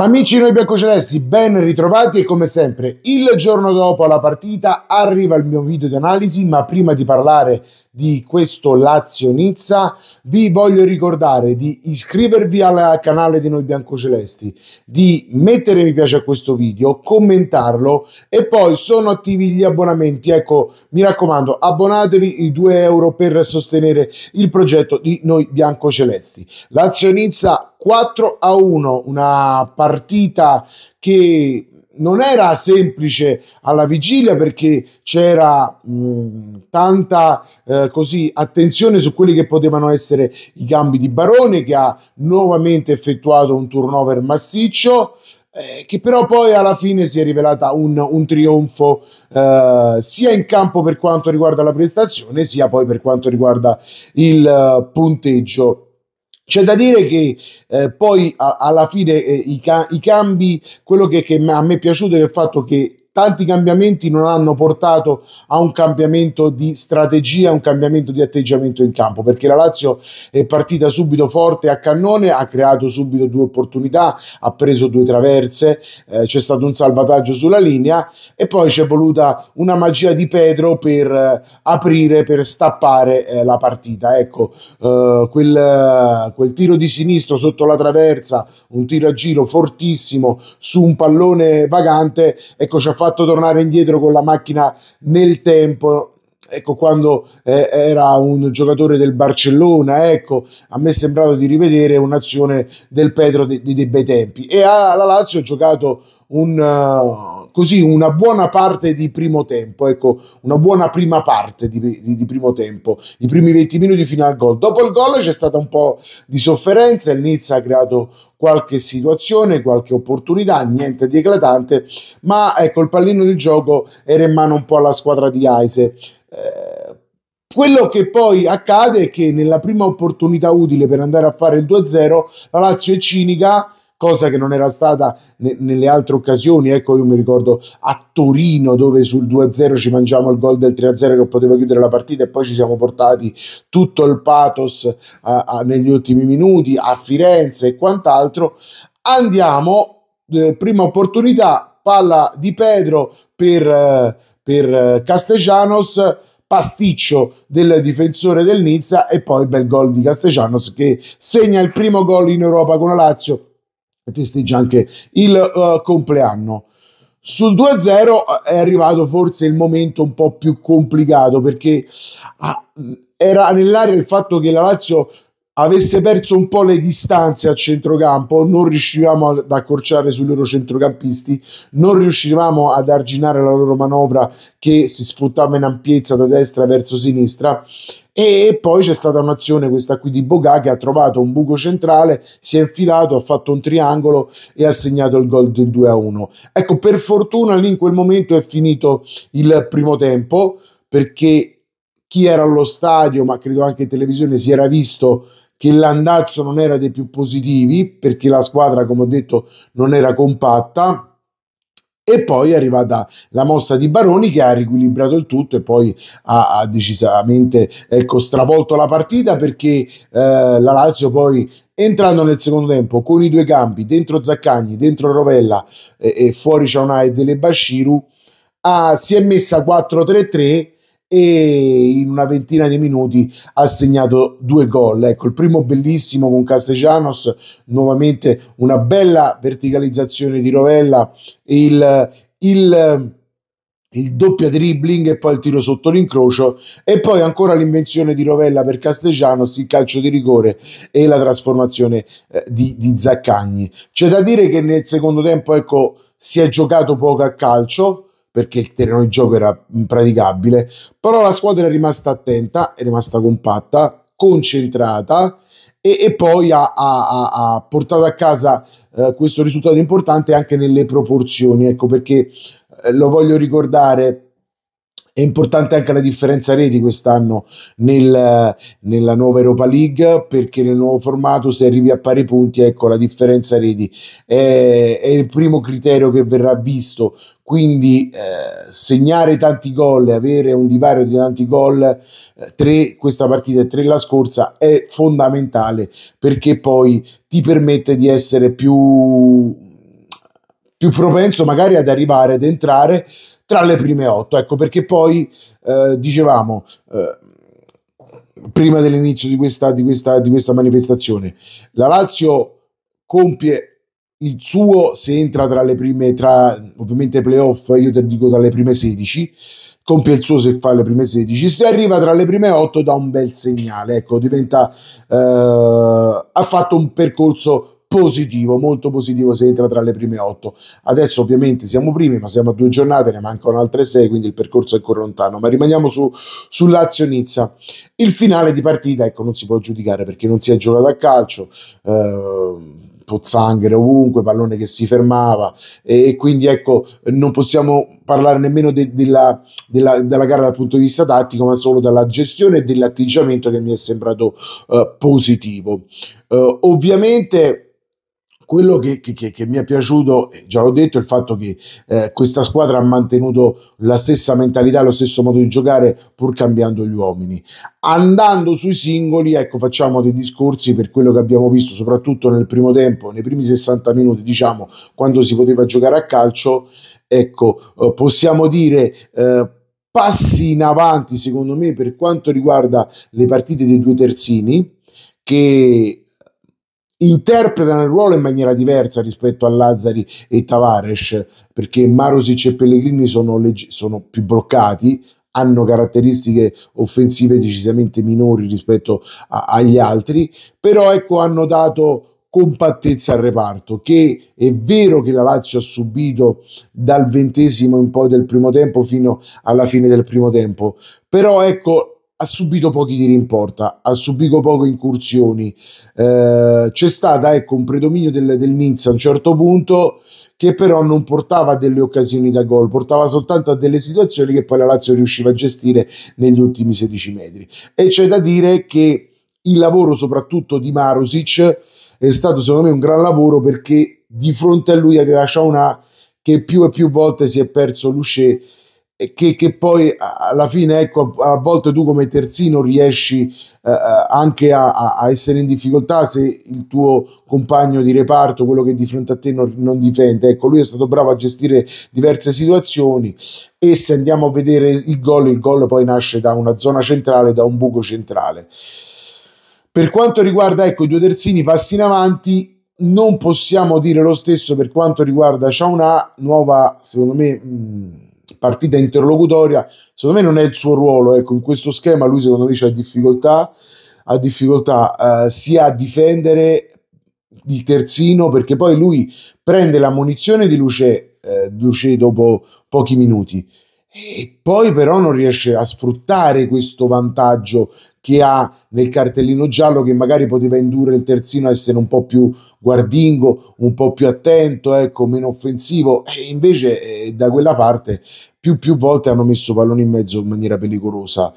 Amici noi biancocelesti, ben ritrovati e come sempre il giorno dopo la partita arriva il mio video di analisi, ma prima di parlare di questo Lazio Nizza vi voglio ricordare di iscrivervi al canale di noi biancocelesti, di mettere mi piace a questo video, commentarlo e poi sono attivi gli abbonamenti. Ecco, mi raccomando, abbonatevi i 2 euro per sostenere il progetto di noi biancocelesti. Lazio Nizza 4 a 1, una partita che non era semplice alla vigilia perché c'era mh, tanta eh, così, attenzione su quelli che potevano essere i cambi di Barone che ha nuovamente effettuato un turnover massiccio eh, che però poi alla fine si è rivelata un, un trionfo eh, sia in campo per quanto riguarda la prestazione sia poi per quanto riguarda il eh, punteggio c'è da dire che eh, poi a, alla fine eh, i, ca- i, cambi, quello che, che, a me è piaciuto è il fatto che tanti cambiamenti non hanno portato a un cambiamento di strategia, a un cambiamento di atteggiamento in campo, perché la Lazio è partita subito forte a cannone, ha creato subito due opportunità, ha preso due traverse, eh, c'è stato un salvataggio sulla linea e poi c'è voluta una magia di Pedro per eh, aprire, per stappare eh, la partita. Ecco, eh, quel, quel tiro di sinistro sotto la traversa, un tiro a giro fortissimo su un pallone vagante, ecco ci ha fatto fatto tornare indietro con la macchina nel tempo ecco, quando eh, era un giocatore del Barcellona, ecco, a me è sembrato di rivedere un'azione del Pedro di, di, dei bei tempi. E alla Lazio ha giocato un, uh, così, una buona parte di primo tempo, ecco, una buona prima parte di, di, di, primo tempo, i primi 20 minuti fino al gol. Dopo il gol c'è stata un po' di sofferenza, il Nizza ha creato qualche situazione, qualche opportunità, niente di eclatante, ma ecco, il pallino di gioco era in mano un po' alla squadra di Aise. Eh, quello che poi accade è che nella prima opportunità utile per andare a fare il 2-0, la Lazio è cinica, cosa che non era stata ne- nelle altre occasioni. Ecco, io mi ricordo a Torino dove sul 2-0 ci mangiamo il gol del 3-0 che poteva chiudere la partita e poi ci siamo portati tutto il pathos a- a- negli ultimi minuti, a Firenze e quant'altro. Andiamo, eh, prima opportunità, palla di Pedro per... Eh, per eh, Castellanos, pasticcio del difensore del Nizza e poi bel gol di Castellanos che segna il primo gol in Europa con la Lazio e festeggia anche il uh, compleanno. Sul 2-0 eh, è arrivato forse il momento un po' più complicato perché ah, era nell'aria il fatto che la Lazio avesse perso un po' le distanze a centrocampo, non riuscivamo ad accorciare sui loro centrocampisti, non riuscivamo ad arginare la loro manovra che si sfruttava in ampiezza da destra verso sinistra. E poi c'è stata un'azione, questa qui di Boga, che ha trovato un buco centrale, si è infilato, ha fatto un triangolo e ha segnato il gol del 2-1. a Ecco, per fortuna lì in quel momento è finito il primo tempo, perché chi era allo stadio, ma credo anche in televisione, si era visto che l'andazzo non era dei più positivi perché la squadra, come ho detto, non era compatta. E poi è arrivata la mossa di Baroni che ha riequilibrato il tutto e poi ha, ha decisamente ecco, stravolto la partita perché eh, la Lazio poi entrando nel secondo tempo con i due campi dentro Zaccagni, dentro Rovella eh, e, fuori e delle Bashiru ha, si è messa 4-3-3 e in una ventina di minuti ha segnato due gol. Ecco, il primo bellissimo con Castellanos, nuovamente una bella verticalizzazione di Rovella, il, il, il doppio dribbling e poi il tiro sotto l'incrocio e poi ancora l'invenzione di Rovella per Castellanos, il calcio di rigore e la trasformazione eh, di, di Zaccagni. C'è da dire che nel secondo tempo, ecco, si è giocato poco a calcio, perché il terreno di gioco era impraticabile, però la squadra è rimasta attenta, è rimasta compatta, concentrata e, e poi ha, ha, ha, portato a casa eh, questo risultato importante anche nelle proporzioni, ecco perché eh, lo voglio ricordare è importante anche la differenza reti quest'anno nel, nella nuova Europa League perché nel nuovo formato se arrivi a pari punti, ecco la differenza reti è, è il primo criterio che verrà visto. Quindi eh, segnare tanti gol, avere un divario di tanti gol, eh, tre questa partita e tre la scorsa, è fondamentale perché poi ti permette di essere più, più propenso magari ad arrivare, ad entrare tra le prime otto. Ecco perché poi eh, dicevamo. Eh, prima dell'inizio di questa, di, questa, di questa manifestazione, la Lazio compie il suo se entra tra le prime, tra ovviamente playoff, io te dico dalle prime 16, compie il suo se fa le prime 16, se arriva tra le prime 8 dà un bel segnale, ecco, diventa, eh, ha fatto un percorso positivo, molto positivo se entra tra le prime otto. Adesso ovviamente siamo primi, ma siamo a due giornate, ne mancano altre sei, quindi il percorso è ancora lontano. Ma rimaniamo su, su Lazio-Nizza. Il finale di partita, ecco, non si può giudicare perché non si è giocato a calcio. Eh, pozzanghere ovunque, pallone che si fermava e, quindi ecco non possiamo parlare nemmeno de, de la, de la, della, gara dal punto di vista tattico ma solo dalla gestione e dell'atteggiamento che mi è sembrato uh, positivo. Uh, ovviamente quello che, che, che, mi è piaciuto, già l'ho detto, è il fatto che eh, questa squadra ha mantenuto la stessa mentalità, lo stesso modo di giocare pur cambiando gli uomini. Andando sui singoli, ecco, facciamo dei discorsi per quello che abbiamo visto, soprattutto nel primo tempo, nei primi 60 minuti, diciamo, quando si poteva giocare a calcio. Ecco, eh, possiamo dire... Eh, passi in avanti secondo me per quanto riguarda le partite dei due terzini che interpretano il ruolo in maniera diversa rispetto a Lazzari e Tavares, perché Marosic e Pellegrini sono, legge- sono più bloccati, hanno caratteristiche offensive decisamente minori rispetto a- agli altri, però ecco hanno dato compattezza al reparto, che è vero che la Lazio ha subito dal ventesimo in poi del primo tempo fino alla fine del primo tempo, però ecco ha subito pochi tiri in porta, ha subito poche incursioni. Eh, c'è stato ecco, un predominio del, del Nizza a un certo punto che però non portava a delle occasioni da gol, portava soltanto a delle situazioni che poi la Lazio riusciva a gestire negli ultimi 16 metri. E c'è da dire che il lavoro soprattutto di Marusic è stato secondo me un gran lavoro perché di fronte a lui aveva Shauna che più e più volte si è perso Luché che, che, poi alla fine, ecco, a, volte tu come terzino riesci eh, eh anche a, a, essere in difficoltà se il tuo compagno di reparto, quello che è di fronte a te, non, non, difende. Ecco, lui è stato bravo a gestire diverse situazioni e se andiamo a vedere il gol, il gol poi nasce da una zona centrale, da un buco centrale. Per quanto riguarda ecco, i due terzini, passi in avanti, non possiamo dire lo stesso per quanto riguarda Ciaunà, nuova, secondo me... Mh, partita interlocutoria, secondo me non è il suo ruolo, ecco, in questo schema lui secondo me ha difficoltà, ha difficoltà eh, sia a difendere il terzino perché poi lui prende la munizione di Luce, eh, Luce dopo pochi minuti e poi però non riesce a sfruttare questo vantaggio che ha nel cartellino giallo che magari poteva indurre il terzino a essere un po' più guardingo, un po' più attento, ecco, meno offensivo. E invece eh, da quella parte più più volte hanno messo palloni in mezzo in maniera pericolosa.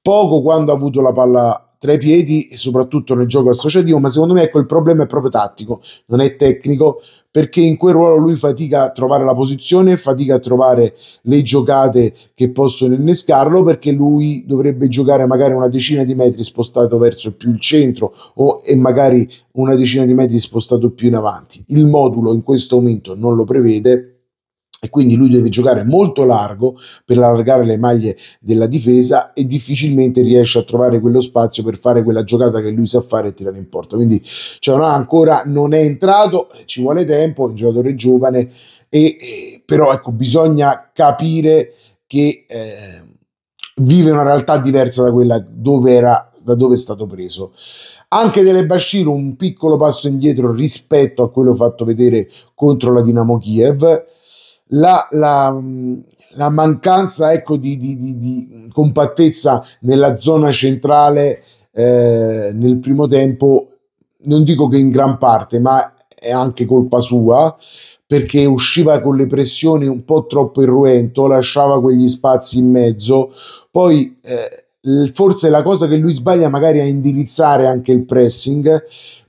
Poco quando ha avuto la palla tra i piedi, soprattutto nel gioco associativo, ma secondo me ecco, il problema è proprio tattico, non è tecnico, perché in quel ruolo lui fatica a trovare la posizione, fatica a trovare le giocate che possono innescarlo, perché lui dovrebbe giocare magari una decina di metri spostato verso più il centro o e magari una decina di metri spostato più in avanti. Il modulo in questo momento non lo prevede e quindi lui deve giocare molto largo per allargare le maglie della difesa e difficilmente riesce a trovare quello spazio per fare quella giocata che lui sa fare e tirare in porta. Quindi Cianà ancora non è entrato, ci vuole tempo, è un giocatore giovane, e, e, però ecco, bisogna capire che eh, vive una realtà diversa da quella dove era, da dove è stato preso. Anche delle Bashir un piccolo passo indietro rispetto a quello fatto vedere contro la Dinamo Kiev la, la, la mancanza ecco, di, di, di, di, compattezza nella zona centrale eh, nel primo tempo, non dico che in gran parte, ma è anche colpa sua perché usciva con le pressioni un po' troppo irruento, lasciava quegli spazi in mezzo. Poi eh, forse la cosa che lui sbaglia magari è indirizzare anche il pressing,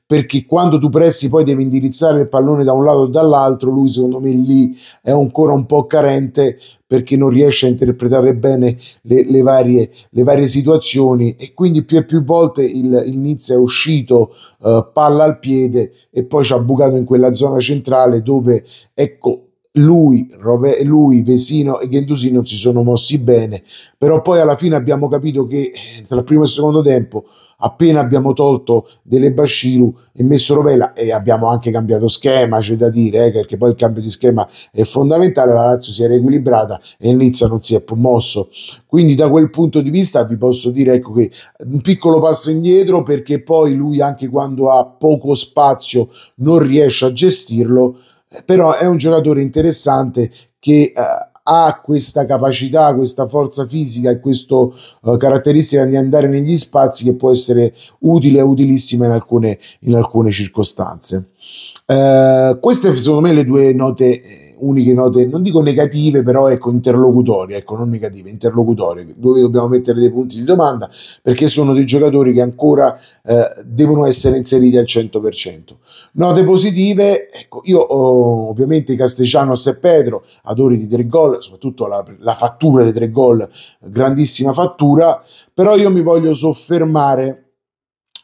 perché quando tu pressi poi devi indirizzare il pallone da un lato o dall'altro, lui secondo me lì è ancora un po' carente perché non riesce a interpretare bene le, le, varie, le varie, situazioni e quindi più e più volte il, il Nizza è uscito eh, palla al piede e poi ci ha bucato in quella zona centrale dove ecco lui, Robe, lui, Vesino e Gendusi non si sono mossi bene, però poi alla fine abbiamo capito che eh, tra il primo e il secondo tempo appena abbiamo tolto delle Bashiru e messo Rovella e abbiamo anche cambiato schema, c'è da dire, eh, perché poi il cambio di schema è fondamentale, la Lazio si è riequilibrata e il Nizza non si è più mosso. Quindi da quel punto di vista vi posso dire ecco, che un piccolo passo indietro perché poi lui anche quando ha poco spazio non riesce a gestirlo, però è un giocatore interessante che eh, ha questa capacità, questa forza fisica e questa eh, caratteristica di andare negli spazi che può essere utile e utilissima in alcune, in alcune circostanze. Eh, queste sono me le due note eh, uniche note, non dico negative, però ecco, interlocutorie, ecco, non negative, interlocutorie, dove dobbiamo mettere dei punti di domanda, perché sono dei giocatori che ancora eh, devono essere inseriti al 100%. Note positive, ecco, io oh, ovviamente Castellanos e Pedro, adori di tre gol, soprattutto la, la fattura dei tre gol, grandissima fattura, però io mi voglio soffermare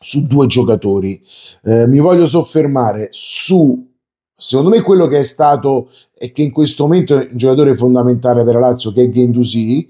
su due giocatori. Eh, mi voglio soffermare su Secondo me quello che è stato e che in questo momento è un giocatore fondamentale per la Lazio che è Gendusi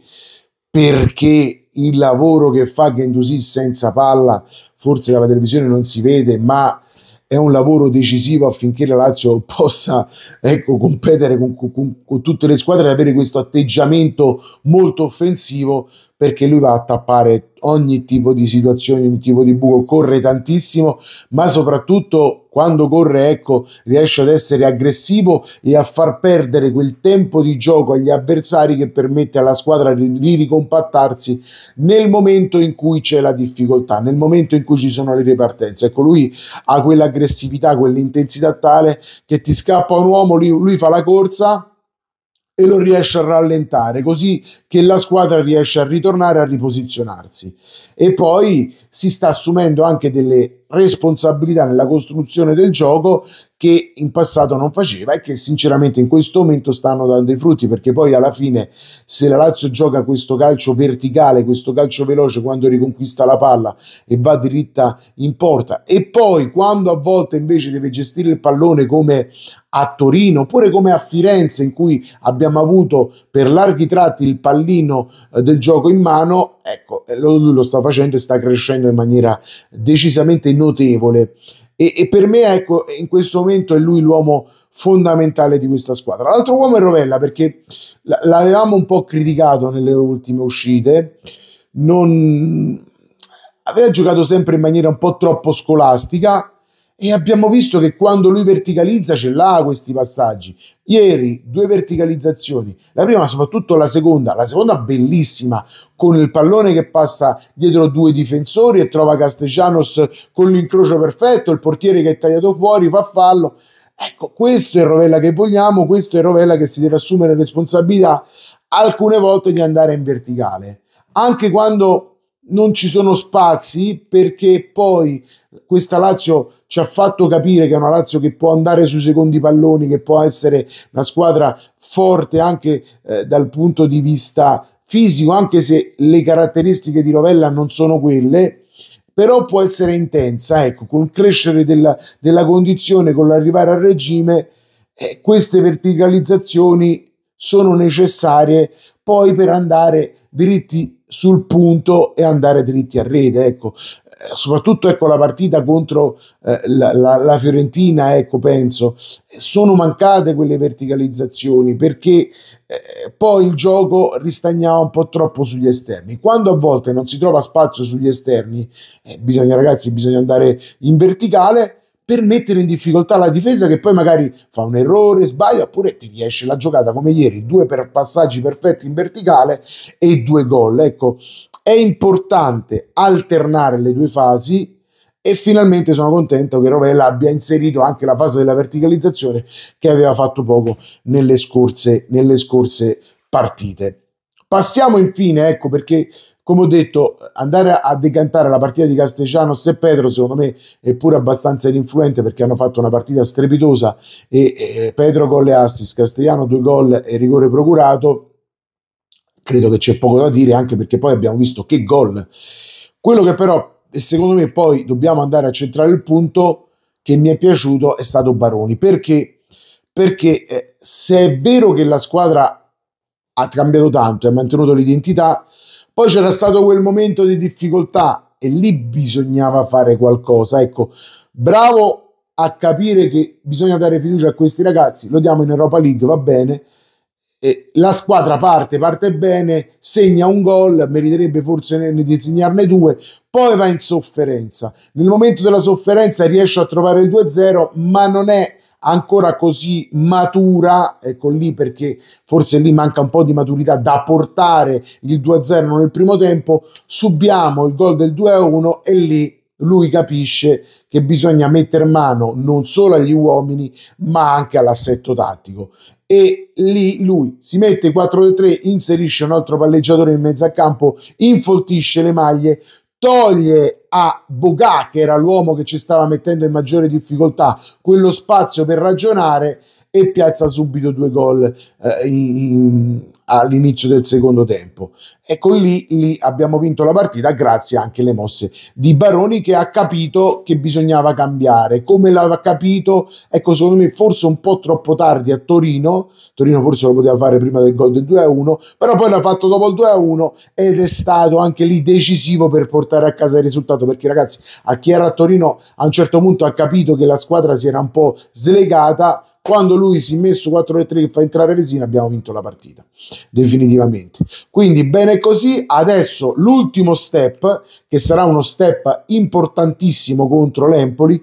perché il lavoro che fa Gendusi senza palla forse dalla televisione non si vede ma è un lavoro decisivo affinché la Lazio possa ecco, competere con, con, con tutte le squadre e avere questo atteggiamento molto offensivo perché lui va a tappare ogni tipo di situazione, ogni tipo di buco, corre tantissimo, ma soprattutto quando corre, ecco, riesce ad essere aggressivo e a far perdere quel tempo di gioco agli avversari che permette alla squadra di ricompattarsi nel momento in cui c'è la difficoltà, nel momento in cui ci sono le ripartenze. Ecco, lui ha quell'aggressività, quell'intensità tale che ti scappa un uomo, lui, lui fa la corsa, e lo riesce a rallentare così che la squadra riesce a ritornare a riposizionarsi e poi si sta assumendo anche delle responsabilità nella costruzione del gioco che in passato non faceva e che sinceramente in questo momento stanno dando i frutti perché poi alla fine se la Lazio gioca questo calcio verticale, questo calcio veloce quando riconquista la palla e va diritta in porta e poi quando a volte invece deve gestire il pallone come a Torino oppure come a Firenze in cui abbiamo avuto per larghi tratti il pallino eh, del gioco in mano Ecco, lui lo sta facendo e sta crescendo in maniera decisamente notevole. E, e per me, ecco, in questo momento è lui l'uomo fondamentale di questa squadra. L'altro uomo è Rovella perché l'avevamo un po' criticato nelle ultime uscite, non... aveva giocato sempre in maniera un po' troppo scolastica, e abbiamo visto che quando lui verticalizza ce l'ha questi passaggi. Ieri due verticalizzazioni, la prima soprattutto la seconda, la seconda bellissima con il pallone che passa dietro due difensori e trova Castellanos con l'incrocio perfetto, il portiere che è tagliato fuori, fa fallo. Ecco, questo è Rovella che vogliamo, questo è Rovella che si deve assumere responsabilità alcune volte di andare in verticale. Anche quando non ci sono spazi perché poi questa Lazio ci ha fatto capire che è una Lazio che può andare sui secondi palloni, che può essere una squadra forte anche eh, dal punto di vista fisico, anche se le caratteristiche di Rovella non sono quelle, però può essere intensa, ecco, col crescere della, della condizione, con l'arrivare al regime, eh, queste verticalizzazioni sono necessarie poi per andare dritti sul punto e andare dritti a rete. Ecco. Eh, soprattutto ecco, la partita contro eh, la, la, la, Fiorentina, ecco, penso, sono mancate quelle verticalizzazioni perché eh, poi il gioco ristagnava un po' troppo sugli esterni. Quando a volte non si trova spazio sugli esterni, eh, bisogna, ragazzi, bisogna andare in verticale per mettere in difficoltà la difesa che poi magari fa un errore, sbaglia, oppure ti riesce la giocata come ieri, due per passaggi perfetti in verticale e due gol. Ecco, è importante alternare le due fasi e finalmente sono contento che Rovella abbia inserito anche la fase della verticalizzazione che aveva fatto poco nelle scorse, nelle scorse partite. Passiamo infine, ecco perché come ho detto, andare a decantare la partita di Castellanos e Pedro, secondo me, è pure abbastanza ininfluente perché hanno fatto una partita strepitosa e, e Pedro gol e assist, Castellano due gol e rigore procurato. Credo che c'è poco da dire, anche perché poi abbiamo visto che gol. Quello che però, secondo me, poi dobbiamo andare a centrare il punto che mi è piaciuto è stato Baroni. Perché? Perché eh, se è vero che la squadra ha cambiato tanto e ha mantenuto l'identità, poi c'era stato quel momento di difficoltà e lì bisognava fare qualcosa. Ecco, bravo a capire che bisogna dare fiducia a questi ragazzi, lo diamo in Europa League, va bene. E la squadra parte, parte bene, segna un gol, meriterebbe forse di segnarne due, poi va in sofferenza. Nel momento della sofferenza riesce a trovare il 2-0, ma non è ancora così matura, ecco lì perché forse lì manca un po' di maturità da portare il 2-0 nel primo tempo, subiamo il gol del 2-1 e lì lui capisce che bisogna mettere mano non solo agli uomini ma anche all'assetto tattico e lì lui si mette 4-3 inserisce un altro palleggiatore in mezzo a campo infoltisce le maglie toglie a Bogà, che era l'uomo che ci stava mettendo in maggiore difficoltà, quello spazio per ragionare e piazza subito due gol eh, in, all'inizio del secondo tempo. Ecco lì, lì abbiamo vinto la partita grazie anche alle mosse di Baroni che ha capito che bisognava cambiare. Come l'aveva capito, ecco secondo me forse un po' troppo tardi a Torino, Torino forse lo poteva fare prima del gol del 2-1, però poi l'ha fatto dopo il 2-1 ed è stato anche lì decisivo per portare a casa il risultato perché ragazzi a chi era a Torino a un certo punto ha capito che la squadra si era un po' slegata quando lui si è messo 4-3 che fa entrare Resina abbiamo vinto la partita, definitivamente. Quindi bene così, adesso l'ultimo step, che sarà uno step importantissimo contro l'Empoli,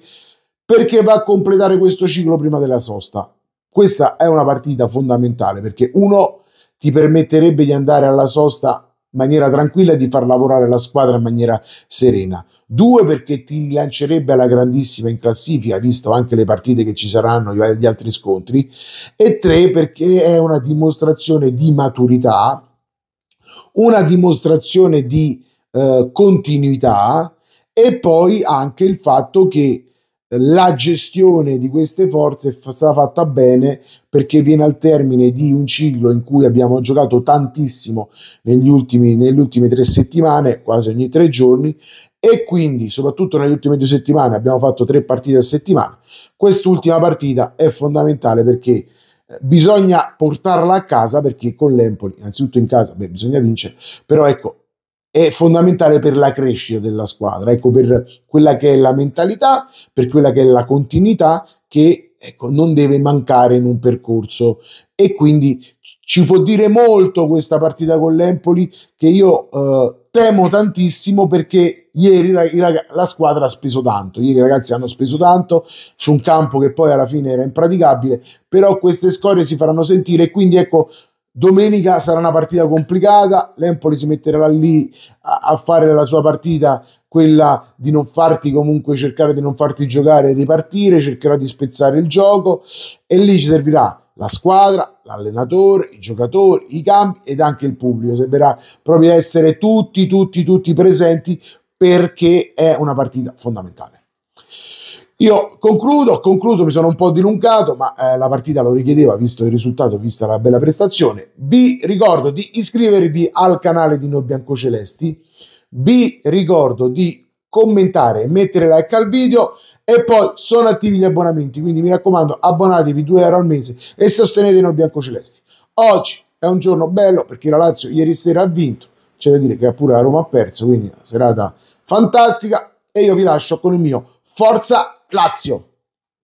perché va a completare questo ciclo prima della sosta. Questa è una partita fondamentale perché uno ti permetterebbe di andare alla sosta in maniera tranquilla e di far lavorare la squadra in maniera serena. Due, perché ti rilancerebbe alla grandissima in classifica, visto anche le partite che ci saranno, gli altri scontri. E tre, perché è una dimostrazione di maturità, una dimostrazione di eh, continuità e poi anche il fatto che la gestione di queste forze è stata fatta bene perché viene al termine di un ciclo in cui abbiamo giocato tantissimo negli ultimi, nelle ultime tre settimane, quasi ogni tre giorni, e quindi soprattutto nelle ultime due settimane abbiamo fatto tre partite a settimana. Quest'ultima partita è fondamentale perché eh, bisogna portarla a casa perché con l'Empoli, innanzitutto in casa, beh, bisogna vincere, però ecco, è fondamentale per la crescita della squadra, ecco, per quella che è la mentalità, per quella che è la continuità che ecco, non deve mancare in un percorso. E quindi ci può dire molto questa partita con l'Empoli che io eh, temo tantissimo perché ieri la, la, la, squadra ha speso tanto, ieri i ragazzi hanno speso tanto su un campo che poi alla fine era impraticabile, però queste scorie si faranno sentire e quindi ecco Domenica sarà una partita complicata, l'Empoli si metterà lì a, a fare la sua partita, quella di non farti comunque cercare di non farti giocare e ripartire, cercherà di spezzare il gioco e lì ci servirà la squadra, l'allenatore, i giocatori, i campi ed anche il pubblico. sembrerà proprio essere tutti, tutti, tutti presenti perché è una partita fondamentale. Io concludo, concluso, mi sono un po' dilungato, ma eh, la partita lo richiedeva, visto il risultato, vista la bella prestazione. Vi ricordo di iscrivervi al canale di Noi Biancocelesti, vi ricordo di commentare, mettere like al video e poi sono attivi gli abbonamenti, quindi mi raccomando abbonatevi 2 euro al mese e sostenete Noi Biancocelesti. Oggi è un giorno bello perché la Lazio ieri sera ha vinto, c'è da dire che pure la Roma ha perso, quindi una serata fantastica e io vi lascio con il mio Forza Lazio.